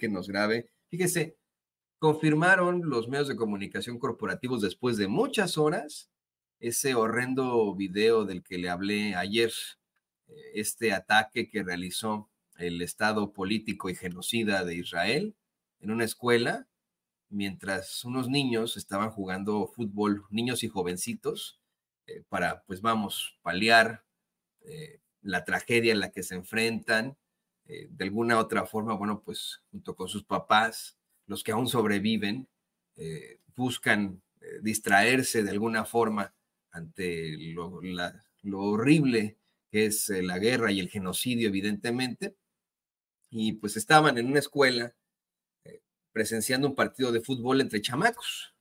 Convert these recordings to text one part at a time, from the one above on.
que nos grabe. Fíjese, confirmaron los medios de comunicación corporativos después de muchas horas ese horrendo video del que le hablé ayer, eh, este ataque que realizó el Estado político y genocida de Israel en una escuela mientras unos niños estaban jugando fútbol, niños y jovencitos, eh, para, pues vamos, paliar eh, la tragedia en la que se enfrentan eh, de alguna otra forma, bueno, pues junto con sus papás, los que aún sobreviven, eh, buscan eh, distraerse de alguna forma ante lo, horrible que es la guerra y el genocidio, evidentemente. Y pues estaban en una escuela presenciando un partido de fútbol entre chamacos,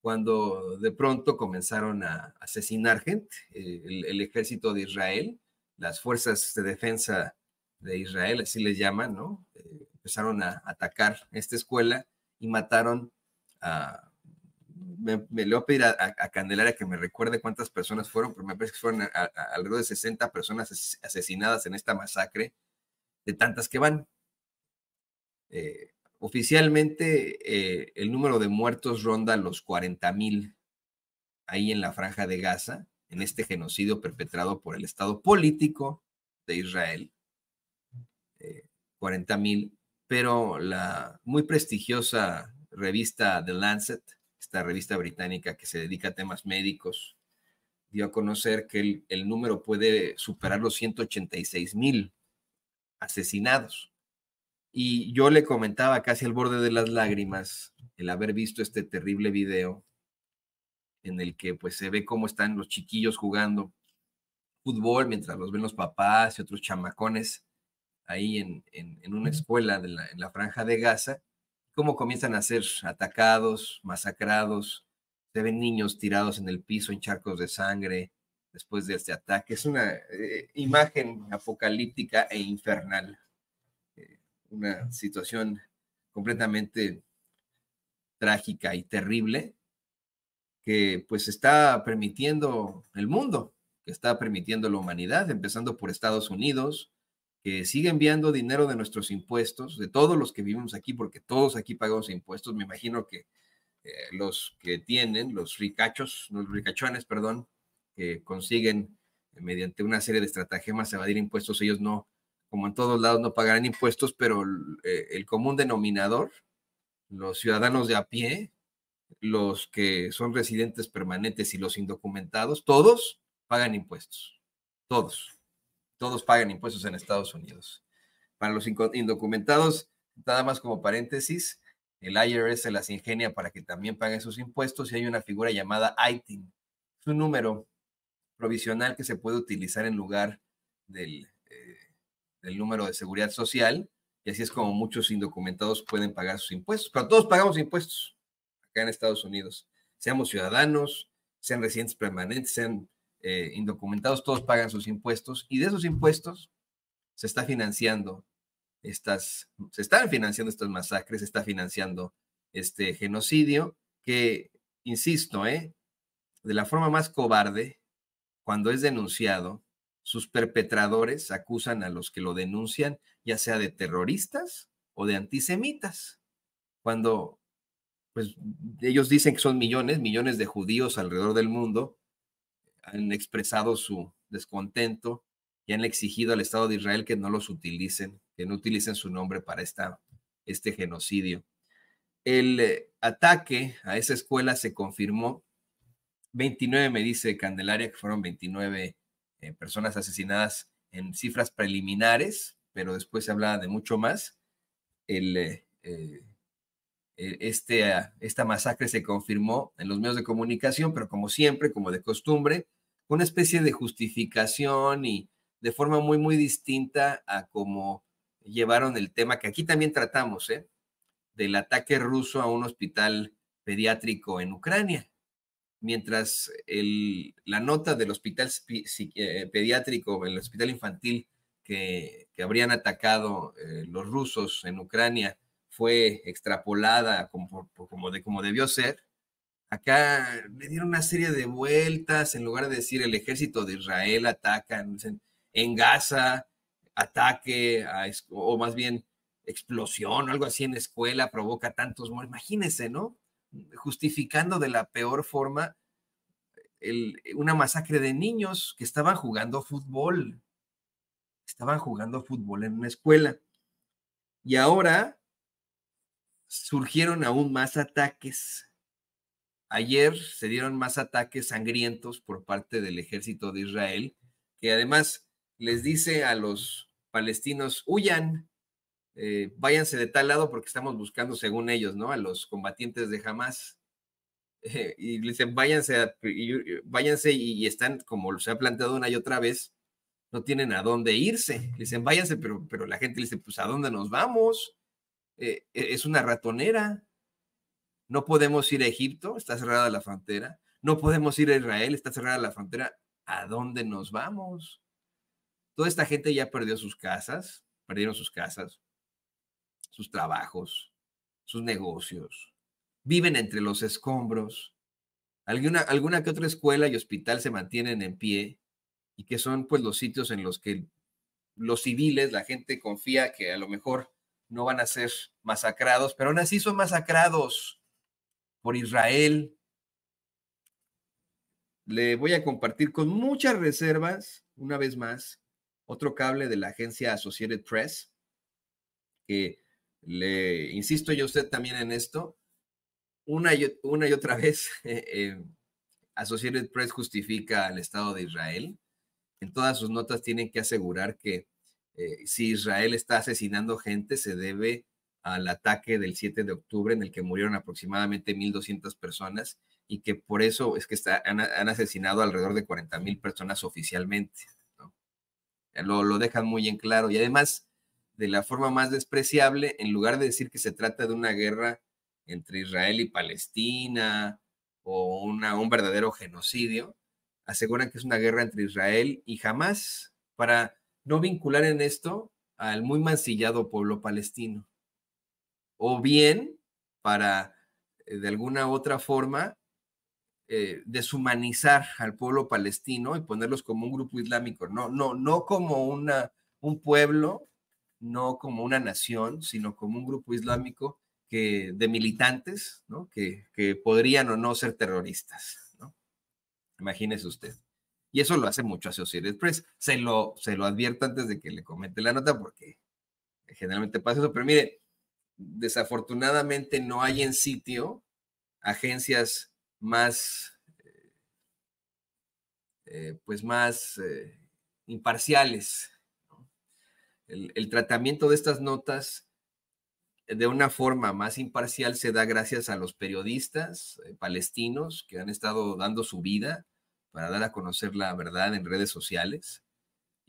cuando de pronto comenzaron a asesinar gente. El, el, ejército de Israel, las fuerzas de defensa de Israel, así les llaman, ¿no? Eh, empezaron a atacar esta escuela y mataron a... Me, le voy a pedir a, Candelaria que me recuerde cuántas personas fueron, pero me parece que fueron alrededor de 60 personas asesinadas en esta masacre, de tantas que van. Eh, oficialmente eh, el número de muertos ronda los 40 mil ahí en la franja de Gaza, en este genocidio perpetrado por el Estado político de Israel 40 mil, pero la muy prestigiosa revista The Lancet, esta revista británica que se dedica a temas médicos, dio a conocer que el, número puede superar los 186 mil asesinados. Y yo le comentaba casi al borde de las lágrimas el haber visto este terrible video en el que pues se ve cómo están los chiquillos jugando fútbol mientras los ven los papás y otros chamacones ahí en, una escuela en la franja de Gaza, cómo comienzan a ser atacados, masacrados, se ven niños tirados en el piso en charcos de sangre después de este ataque. Es una eh, imagen apocalíptica e infernal, eh, una situación completamente trágica y terrible que pues está permitiendo el mundo, que está permitiendo la humanidad, empezando por Estados Unidos, que sigue enviando dinero de nuestros impuestos, de todos los que vivimos aquí, porque todos aquí pagamos impuestos. Me imagino que eh, los que tienen, los ricachos, los ricachones, perdón, que consiguen eh, mediante una serie de estratagemas evadir impuestos, ellos no, como en todos lados, no pagarán impuestos, pero eh, el común denominador, los ciudadanos de a pie, los que son residentes permanentes y los indocumentados, todos pagan impuestos, todos todos pagan impuestos en Estados Unidos. Para los indocumentados, nada más como paréntesis, el IRS se las ingenia para que también paguen sus impuestos y hay una figura llamada ITIN. Es un número provisional que se puede utilizar en lugar del, eh, del número de seguridad social y así es como muchos indocumentados pueden pagar sus impuestos. Pero todos pagamos impuestos acá en Estados Unidos, seamos ciudadanos, sean residentes permanentes, sean eh, indocumentados, todos pagan sus impuestos y de esos impuestos se está financiando estas, se están financiando estas masacres, se está financiando este genocidio que, insisto, eh, de la forma más cobarde, cuando es denunciado, sus perpetradores acusan a los que lo denuncian, ya sea de terroristas o de antisemitas, cuando pues ellos dicen que son millones, millones de judíos alrededor del mundo han expresado su descontento y han exigido al Estado de Israel que no los utilicen, que no utilicen su nombre para este genocidio. El eh, ataque a esa escuela se confirmó. 29, me dice Candelaria, que fueron 29 eh, personas asesinadas en cifras preliminares, pero después se hablaba de mucho más. El, eh, eh, este, ah, esta masacre se confirmó en los medios de comunicación, pero como siempre, como de costumbre, una especie de justificación y de forma muy, muy distinta a cómo llevaron el tema que aquí también tratamos, ¿eh? del ataque ruso a un hospital pediátrico en Ucrania. Mientras la nota del hospital eh, pediátrico, el hospital infantil que, habrían atacado eh, los rusos en Ucrania, fue extrapolada como, como, como debió ser, acá le dieron una serie de vueltas, en lugar de decir el ejército de Israel ataca en, Gaza, ataque, o más bien explosión o algo así en escuela provoca tantos muertos. Imagínense, ¿no? Justificando de la peor forma una masacre de niños que estaban jugando fútbol. Estaban jugando fútbol en una escuela. Y ahora surgieron aún más ataques. Ayer se dieron más ataques sangrientos por parte del ejército de Israel, que además les dice a los palestinos, huyan, eh, váyanse de tal lado porque estamos buscando, según ellos, ¿no? A los combatientes de Hamas. y dicen, váyanse, y, váyanse y, están, como se ha planteado una y otra vez, no tienen a dónde irse. dicen, váyanse, pero, pero la gente dice, pues, ¿a dónde nos vamos? Eh, e-, es una ratonera. No podemos ir a Egipto, está cerrada la frontera. No podemos ir a Israel, está cerrada la frontera. ¿A dónde nos vamos? Toda esta gente ya perdió sus casas, perdieron sus casas, sus trabajos, sus negocios. Viven entre los escombros. Alguna, alguna que otra escuela y hospital se mantienen en pie y que son pues los sitios en los que los civiles, la gente confía que a lo mejor no van a ser masacrados, pero aún así son masacrados por Israel. Le voy a compartir con muchas reservas, una vez más, otro cable de la agencia Associated Press, que le insisto yo a usted también en esto, una y, otra vez, eh, eh, Associated Press justifica al Estado de Israel. En todas sus notas tienen que asegurar que eh, si Israel está asesinando gente, se debe al ataque del 7 de octubre en el que murieron aproximadamente 1.200 personas y que por eso es que han, asesinado alrededor de 40.000 personas oficialmente. ¿no? Lo, lo dejan muy en claro y además de la forma más despreciable, en lugar de decir que se trata de una guerra entre Israel y Palestina o una, un verdadero genocidio, aseguran que es una guerra entre Israel y jamás para no vincular en esto al muy mancillado pueblo palestino. O bien, para eh, de alguna otra forma, eh, deshumanizar al pueblo palestino y ponerlos como un grupo islámico, no, no, no como una, un pueblo, no como una nación, sino como un grupo islámico que, de militantes que, podrían o no ser terroristas. ¿no? Imagínese usted. Y eso lo hace mucho Associated Press. Se lo, se lo advierto antes de que le comente la nota porque generalmente pasa eso. Pero mire, desafortunadamente no hay en sitio agencias más, eh, pues más eh, imparciales. el tratamiento de estas notas de una forma más imparcial se da gracias a los periodistas eh, palestinos que han estado dando su vida para dar a conocer la verdad en redes sociales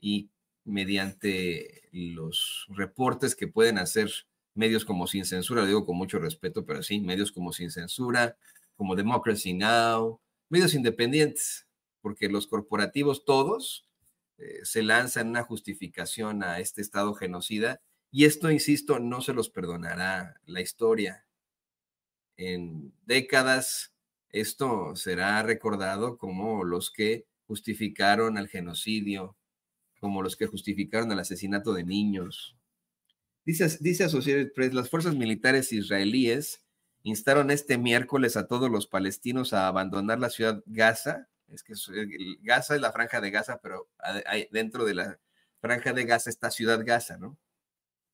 y mediante los reportes que pueden hacer medios como Sin Censura, lo digo con mucho respeto, pero sí, medios como Sin Censura, como Democracy Now, medios independientes, porque los corporativos todos eh, se lanzan una justificación a este Estado genocida y esto, insisto, no se los perdonará la historia. En décadas esto será recordado como los que justificaron al genocidio, como los que justificaron el asesinato de niños. Dice, dice Associated Press, las fuerzas militares israelíes instaron este miércoles a todos los palestinos a abandonar la ciudad Gaza. Es que eh, Gaza es la franja de Gaza, pero dentro de la franja de Gaza está ciudad Gaza, ¿no?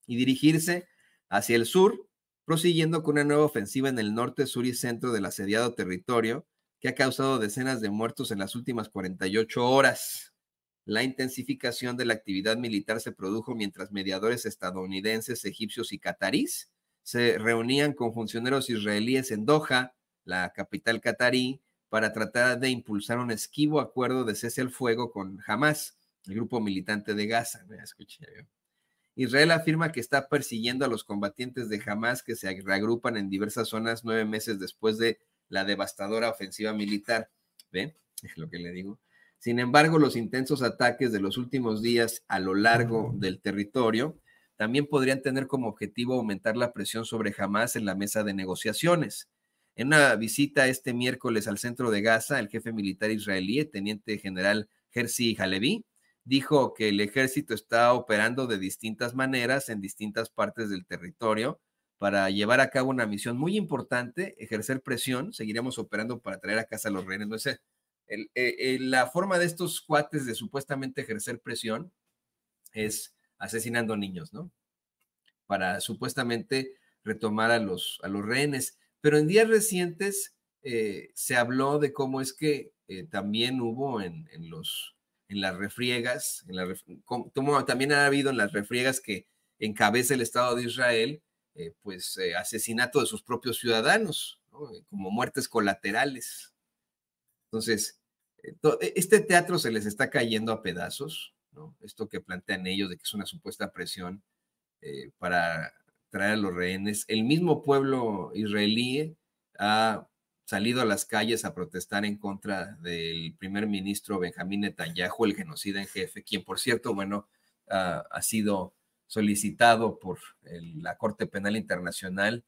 Y dirigirse hacia el sur, prosiguiendo con una nueva ofensiva en el norte, sur y centro del asediado territorio que ha causado decenas de muertos en las últimas 48 horas. La intensificación de la actividad militar se produjo mientras mediadores estadounidenses, egipcios y catarís se reunían con funcionarios israelíes en Doha, la capital catarí, para tratar de impulsar un esquivo acuerdo de cese al fuego con Hamas, el grupo militante de Gaza. yo. Israel afirma que está persiguiendo a los combatientes de Hamas que se reagrupan en diversas zonas nueve meses después de la devastadora ofensiva militar. ¿Ve? Es lo que le digo. Sin embargo, los intensos ataques de los últimos días a lo largo del territorio también podrían tener como objetivo aumentar la presión sobre Hamas en la mesa de negociaciones. En una visita este miércoles al centro de Gaza, el jefe militar israelí, teniente general Herzi Halevi, dijo que el ejército está operando de distintas maneras en distintas partes del territorio para llevar a cabo una misión muy importante, ejercer presión, seguiremos operando para traer a casa a los rehenes. No sé, eh, eh, la forma de estos cuates de supuestamente ejercer presión es asesinando niños, ¿no? Para supuestamente retomar a los, a los rehenes. Pero en días recientes eh, se habló de cómo es que también hubo en los en las refriegas, en como también ha habido en las refriegas que encabeza el Estado de Israel, eh, pues eh, asesinato de sus propios ciudadanos, eh, como muertes colaterales. Entonces, e, este teatro se les está cayendo a pedazos, ¿no? esto que plantean ellos de que es una supuesta presión para traer a los rehenes. El mismo pueblo israelí ha salido a las calles a protestar en contra del primer ministro Benjamín Netanyahu, el genocida en jefe, quien por cierto, bueno, ah, ha sido solicitado por la Corte Penal Internacional,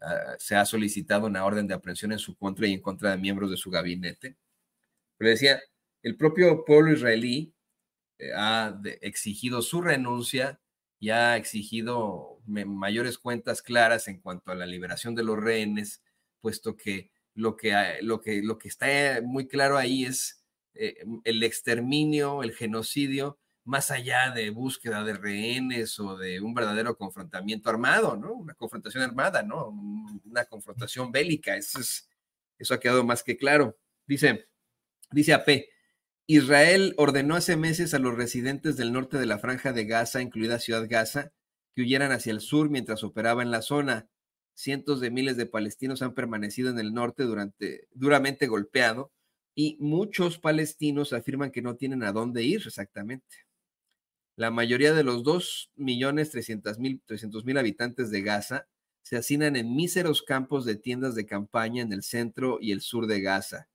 ah, se ha solicitado una orden de aprehensión en su contra y en contra de miembros de su gabinete. Pero decía, el propio pueblo israelí eh, ha exigido su renuncia y ha exigido mayores cuentas claras en cuanto a la liberación de los rehenes, puesto que lo que, lo que, lo que está muy claro ahí es eh, mm, el exterminio, el genocidio, más allá de búsqueda de rehenes o de un verdadero confrontamiento armado, ¿no? Una confrontación armada, ¿no? Una confrontación bélica, eso, ha quedado más que claro. Dice, dice AP, Israel ordenó hace meses a los residentes del norte de la franja de Gaza, incluida Ciudad Gaza, que huyeran hacia el sur mientras operaba en la zona. Cientos de miles de palestinos han permanecido en el norte duramente golpeado y muchos palestinos afirman que no tienen a dónde ir exactamente. La mayoría de los 2.300.000 habitantes de Gaza se hacinan en míseros campos de tiendas de campaña en el centro y el sur de Gaza.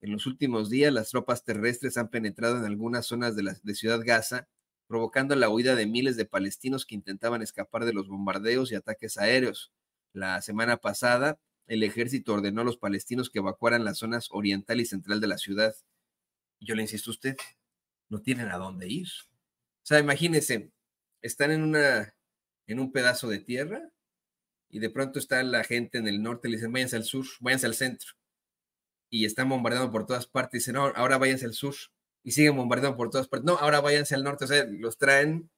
En los últimos días, las tropas terrestres han penetrado en algunas zonas de, la, de Ciudad Gaza, provocando la huida de miles de palestinos que intentaban escapar de los bombardeos y ataques aéreos. La semana pasada, el ejército ordenó a los palestinos que evacuaran las zonas oriental y central de la ciudad. Yo le insisto a usted, no tienen a dónde ir. O sea, imagínense, están en una en un pedazo de tierra y de pronto está la gente en el norte, le dicen, váyanse al sur, váyanse al centro. Y están bombardeando por todas partes, dicen, no, ahora váyanse al sur. Y siguen bombardeando por todas partes, no, ahora váyanse al norte. O sea, los traen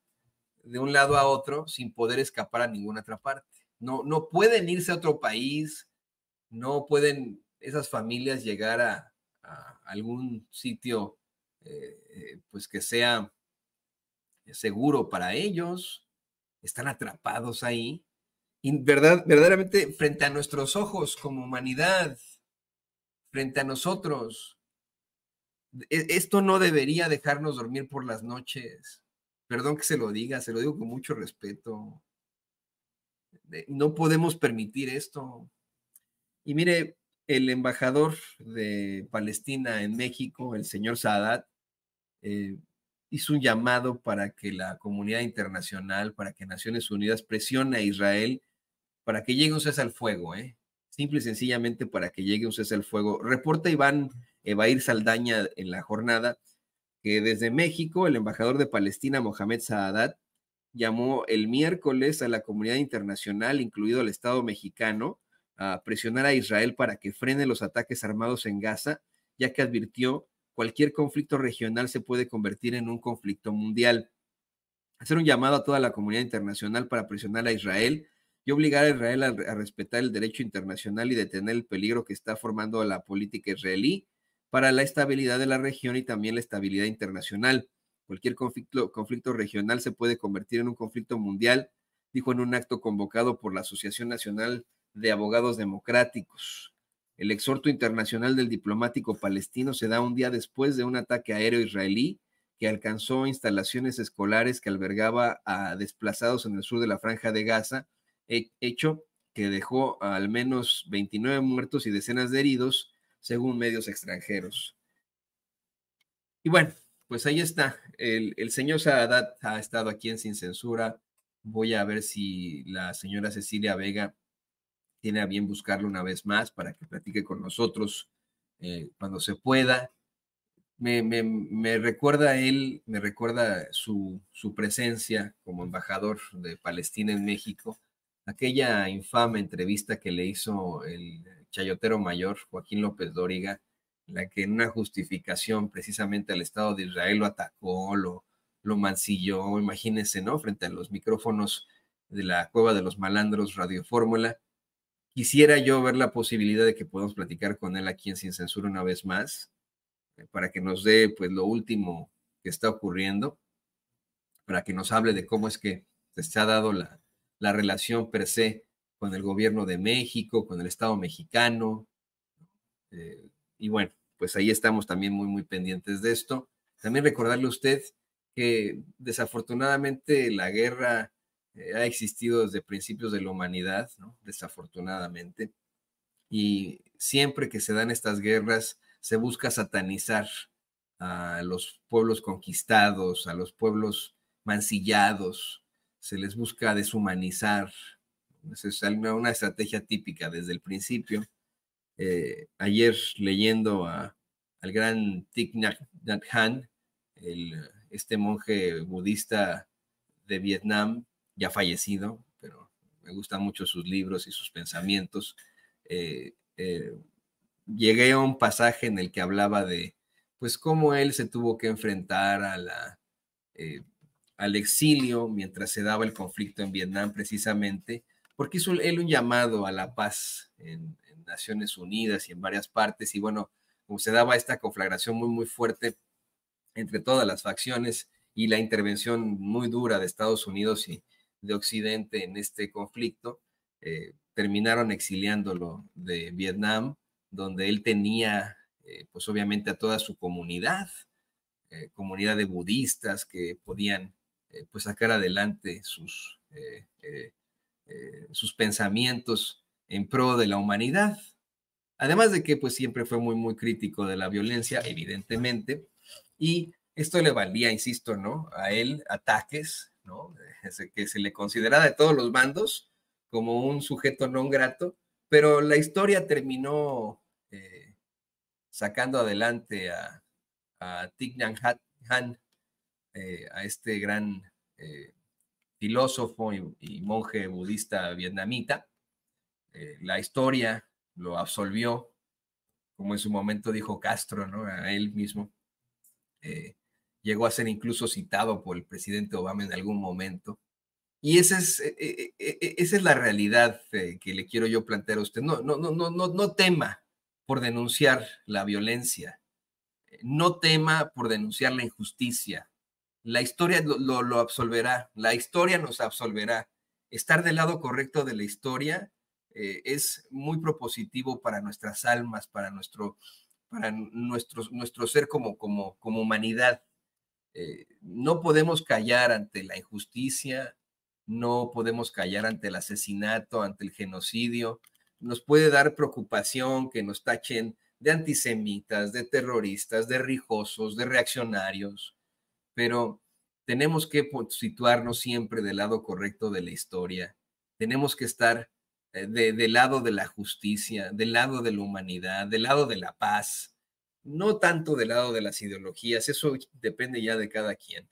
de un lado a otro sin poder escapar a ninguna otra parte no, pueden irse a otro país, no pueden esas familias llegar a, algún sitio eh, eh, pues que sea seguro para ellos, están atrapados ahí. Y verdaderamente frente a nuestros ojos como humanidad, frente a nosotros, e, esto no debería dejarnos dormir por las noches. Perdón que se lo diga, se lo digo con mucho respeto no podemos permitir esto. Y mire, el embajador de Palestina en México, el señor Saadat, eh, hizo un llamado para que la comunidad internacional, para que Naciones Unidas presione a Israel para que llegue un cese al fuego, ¿eh? simple y sencillamente para que llegue un cese al fuego. Reporta Iván Evair Saldaña en la jornada que desde México el embajador de Palestina, Mohamed Saadat, llamó el miércoles a la comunidad internacional, incluido el Estado mexicano, a presionar a Israel para que frene los ataques armados en Gaza, ya que advirtió cualquier conflicto regional se puede convertir en un conflicto mundial. Hacer un llamado a toda la comunidad internacional para presionar a Israel y obligar a Israel a respetar el derecho internacional y detener el peligro que está formando la política israelí para la estabilidad de la región y también la estabilidad internacional. Cualquier conflicto, regional se puede convertir en un conflicto mundial, dijo en un acto convocado por la Asociación Nacional de Abogados Democráticos. El exhorto internacional del diplomático palestino se da un día después de un ataque aéreo israelí que alcanzó instalaciones escolares que albergaba a desplazados en el sur de la franja de Gaza, hecho que dejó al menos 29 muertos y decenas de heridos, según medios extranjeros. Y bueno, pues ahí está. El, el señor Saadat ha estado aquí en Sin Censura. Voy a ver si la señora Cecilia Vega tiene a bien buscarlo una vez más para que platique con nosotros eh, cuando se pueda. Me, me, recuerda él, me recuerda su, su presencia como embajador de Palestina en México, aquella infame entrevista que le hizo el chayotero mayor Joaquín López Dóriga, la que en una justificación precisamente al Estado de Israel lo atacó, lo, lo mancilló, imagínense, ¿no? Frente a los micrófonos de la cueva de los malandros Radio Fórmula. Quisiera yo ver la posibilidad de que podamos platicar con él aquí en Sin Censura una vez más, eh, para que nos dé pues lo último que está ocurriendo, para que nos hable de cómo es que se ha dado la, relación per se con el gobierno de México, con el Estado mexicano. Eh, y bueno, pues ahí estamos también muy, muy pendientes de esto. También recordarle a usted que desafortunadamente la guerra eh, ha existido desde principios de la humanidad, desafortunadamente. Y siempre que se dan estas guerras, se busca satanizar a los pueblos conquistados, a los pueblos mancillados, se les busca deshumanizar. Es una estrategia típica desde el principio. Eh, ayer leyendo al gran Thich Nhat Hanh, este monje budista de Vietnam, ya fallecido, pero me gustan mucho sus libros y sus pensamientos. Eh, eh, llegué a un pasaje en el que hablaba de, pues, cómo él se tuvo que enfrentar a la, al exilio mientras se daba el conflicto en Vietnam, precisamente, porque hizo él un llamado a la paz en, Naciones Unidas y en varias partes. Y bueno, como se daba esta conflagración muy, muy fuerte entre todas las facciones y la intervención muy dura de Estados Unidos y de Occidente en este conflicto, eh, terminaron exiliándolo de Vietnam, donde él tenía, eh, pues obviamente, a toda su comunidad, eh, comunidad de budistas que podían, pues, sacar adelante sus, sus pensamientos en pro de la humanidad. Además de que pues siempre fue muy, muy crítico de la violencia, evidentemente, y esto le valía, insisto, ¿no? A él ataques, ¿no? que se le consideraba de todos los bandos como un sujeto no grato, pero la historia terminó eh, sacando adelante a, a Thich Nhat Hanh, eh, a este gran eh, filósofo y monje budista vietnamita, eh, la historia lo absolvió, como en su momento dijo Castro, ¿no? A él mismo. Eh, llegó a ser incluso citado por el presidente Obama en algún momento. Y esa es, eh, esa es la realidad que le quiero yo plantear a usted. No, no, no, no, no tema por denunciar la violencia, no tema por denunciar la injusticia. La historia lo, lo, lo absolverá, la historia nos absolverá. Estar del lado correcto de la historia eh, es muy propositivo para nuestras almas, para nuestro, para nuestro, nuestro ser como, como, como humanidad. Eh, no podemos callar ante la injusticia, no podemos callar ante el asesinato, ante el genocidio. Nos puede dar preocupación que nos tachen de antisemitas, de terroristas, de rijosos, de reaccionarios, pero tenemos que situarnos siempre del lado correcto de la historia. Tenemos que estar eh, del lado de la justicia, del lado de la humanidad, del lado de la paz, no tanto del lado de las ideologías, eso depende ya de cada quien.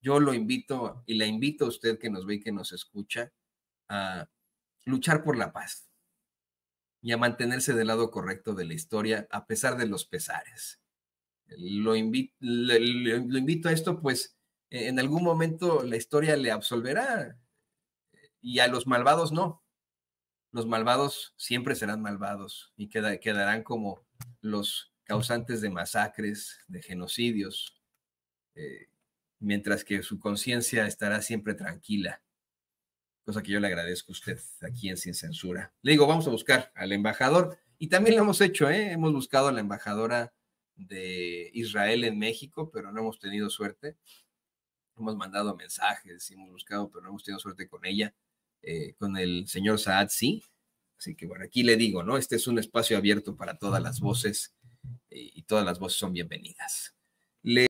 Yo lo invito y la invito a usted que nos ve y que nos escucha a luchar por la paz y a mantenerse del lado correcto de la historia a pesar de los pesares. Lo lo invito a esto, pues en algún momento la historia le absolverá y a los malvados no los malvados siempre serán malvados y quedarán como los causantes de masacres, de genocidios, eh, mientras que su conciencia estará siempre tranquila, cosa que yo le agradezco a usted aquí en Sin Censura. Le digo, vamos a buscar al embajador y también lo hemos hecho, ¿eh? hemos buscado a la embajadora de Israel en México, pero no hemos tenido suerte. Hemos mandado mensajes, hemos buscado, pero no hemos tenido suerte con ella. Eh, con el señor Saad sí. Así que bueno, aquí le digo, ¿no? Este es un espacio abierto para todas las voces eh, y todas las voces son bienvenidas. Le